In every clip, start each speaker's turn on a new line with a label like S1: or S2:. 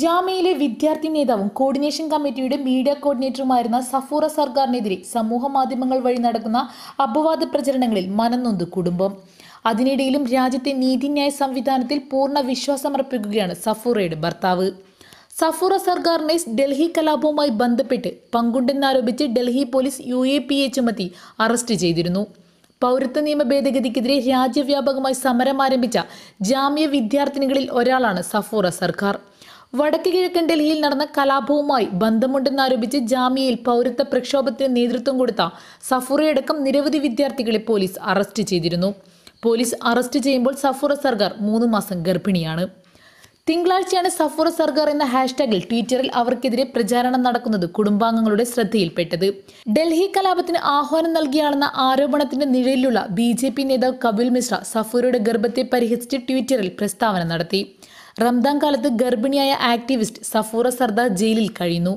S1: ജാമ്യയിലെ വിദ്യാർത്ഥി നേതാവും കോർഡിനേഷൻ കമ്മിറ്റിയുടെ മീഡിയ കോർഡിനേറ്ററുമായിരുന്ന സഫൂറ സർക്കാരിനെതിരെ സമൂഹ മാധ്യമങ്ങൾ വഴി നടക്കുന്ന അപവാദ പ്രചരണങ്ങളിൽ മനംനൊന്ത് കുടുംബം അതിനിടയിലും രാജ്യത്തെ നീതിന്യായ സംവിധാനത്തിൽ പൂർണ്ണ വിശ്വാസമർപ്പിക്കുകയാണ് സഫൂറയുടെ ഭർത്താവ് സഫൂറ സർക്കാരിനെ ഡൽഹി കലാപവുമായി ബന്ധപ്പെട്ട് പങ്കുണ്ടെന്നാരോപിച്ച് Delhi police U A P A ചുമത്തി അറസ്റ്റ് ചെയ്തിരുന്നു പൗരത്വ നിയമ ഭേദഗതിക്കെതിരെ രാജ്യവ്യാപകമായി സമരം ആരംഭിച്ച ജാമ്യ വിദ്യാർത്ഥിനികളിൽ ഒരാളാണ് സഫൂറ സർക്കാർ വടക്ക് കിഴക്കൻ ഡൽഹിയിൽ നടന്ന കലാപവുമായി ബന്ധമുണ്ടെന്നാരോപിച്ച് ജാമ്യയിൽ പൗരത്വ പ്രക്ഷോഭത്തിന് നേതൃത്വം കൊടുത്ത സഫുറയടക്കം നിരവധി വിദ്യാർത്ഥികളെ പോലീസ് അറസ്റ്റ് ചെയ്തിരുന്നു പോലീസ് അറസ്റ്റ് ചെയ്യുമ്പോൾ സഫുറ സർക്കാർ മൂന്ന് മാസം ഗർഭിണിയാണ് തിങ്കളാഴ്ചയാണ് സഫൂർ സർഗർ എന്ന ഹാഷ്ടാഗിൽ ട്വിറ്ററിൽ അവർക്കെതിരെ പ്രചാരണം നടക്കുന്നത് കുടുംബാംഗങ്ങളുടെ ശ്രദ്ധയിൽപ്പെട്ടത് ഡൽഹി കലാപത്തിന് ആഹ്വാനം നൽകിയാണെന്ന ആരോപണത്തിന്റെ നിഴലിലുള്ള ബി ജെ പി നേതാവ് കപിൽ മിശ്ര സഫൂറിയുടെ ഗർഭത്തെ പരിഹസിച്ച് ട്വിറ്ററിൽ പ്രസ്താവന നടത്തി റംദാൻ കാലത്ത് ഗർഭിണിയായ ആക്ടിവിസ്റ്റ് സഫൂറ സർദാർ ജയിലിൽ കഴിയുന്നു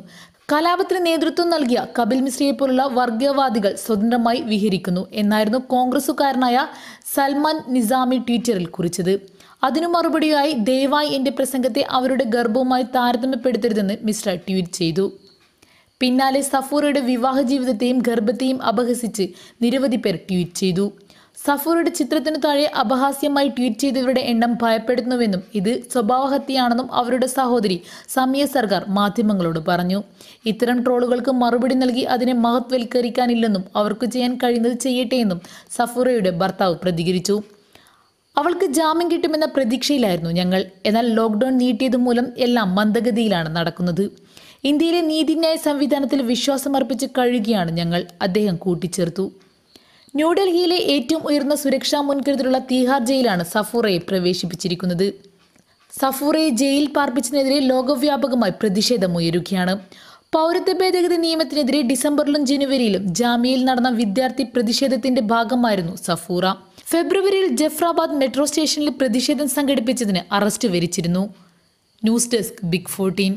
S1: കലാപത്തിന് നേതൃത്വം നൽകിയ കപിൽ മിശ്രയെ പോലുള്ള വർഗീയവാദികൾ സ്വതന്ത്രമായി വിഹരിക്കുന്നു എന്നായിരുന്നു കോൺഗ്രസുകാരനായ സൽമാൻ നിസാമി ട്വിറ്ററിൽ കുറിച്ചത് അതിനു മറുപടിയായി ദയവായി എൻ്റെ പ്രസംഗത്തെ അവരുടെ ഗർഭവുമായി താരതമ്യപ്പെടുത്തരുതെന്ന് മിസ്റ്റർ ട്വീറ്റ് ചെയ്തു പിന്നാലെ സഫൂറയുടെ വിവാഹ ജീവിതത്തെയും ഗർഭത്തെയും അപഹസിച്ച് നിരവധി പേർ ട്വീറ്റ് ചെയ്തു സഫൂറയുടെ ചിത്രത്തിനു താഴെ അപഹാസ്യമായി ട്വീറ്റ് ചെയ്തവരുടെ എണ്ണം ഭയപ്പെടുത്തുന്നുവെന്നും ഇത് സ്വഭാവഹത്യയാണെന്നും അവരുടെ സഹോദരി സമയ സർക്കാർ മാധ്യമങ്ങളോട് പറഞ്ഞു ഇത്തരം ട്രോളുകൾക്ക് മറുപടി നൽകി അതിനെ മഹത്വൽക്കരിക്കാനില്ലെന്നും അവർക്ക് ചെയ്യാൻ കഴിയുന്നത് ചെയ്യട്ടെയെന്നും എന്നും സഫൂറയുടെ ഭർത്താവ് പ്രതികരിച്ചു അവൾക്ക് ജാമ്യം കിട്ടുമെന്ന പ്രതീക്ഷയിലായിരുന്നു ഞങ്ങൾ എന്നാൽ ലോക്ക്ഡൌൺ നീട്ടിയത് മൂലം എല്ലാം മന്ദഗതിയിലാണ് നടക്കുന്നത് ഇന്ത്യയിലെ നീതിന്യായ സംവിധാനത്തിൽ വിശ്വാസമർപ്പിച്ച് കഴിയുകയാണ് ഞങ്ങൾ അദ്ദേഹം കൂട്ടിച്ചേർത്തു ന്യൂഡൽഹിയിലെ ഏറ്റവും ഉയർന്ന സുരക്ഷാ മുൻകരുതലുള്ള തീഹാർ ജയിലാണ് സഫൂറയെ പ്രവേശിപ്പിച്ചിരിക്കുന്നത് സഫൂറയെ ജയിൽ പാർപ്പിച്ചതിനെതിരെ ലോകവ്യാപകമായി പ്രതിഷേധമുയരുകയാണ് പൗരത്വ ഭേദഗതി നിയമത്തിനെതിരെ ഡിസംബറിലും ജനുവരിയിലും ജാമ്യയിൽ നടന്ന വിദ്യാർത്ഥി പ്രതിഷേധത്തിന്റെ ഭാഗമായിരുന്നു സഫൂറ ഫെബ്രുവരിയിൽ ജഫ്രാബാദ് മെട്രോ സ്റ്റേഷനിൽ പ്രതിഷേധം സംഘടിപ്പിച്ചതിന് അറസ്റ്റ് വരിച്ചിരുന്നു ന്യൂസ് ഡെസ്ക് ബിഗ് ഫോർട്ടീൻ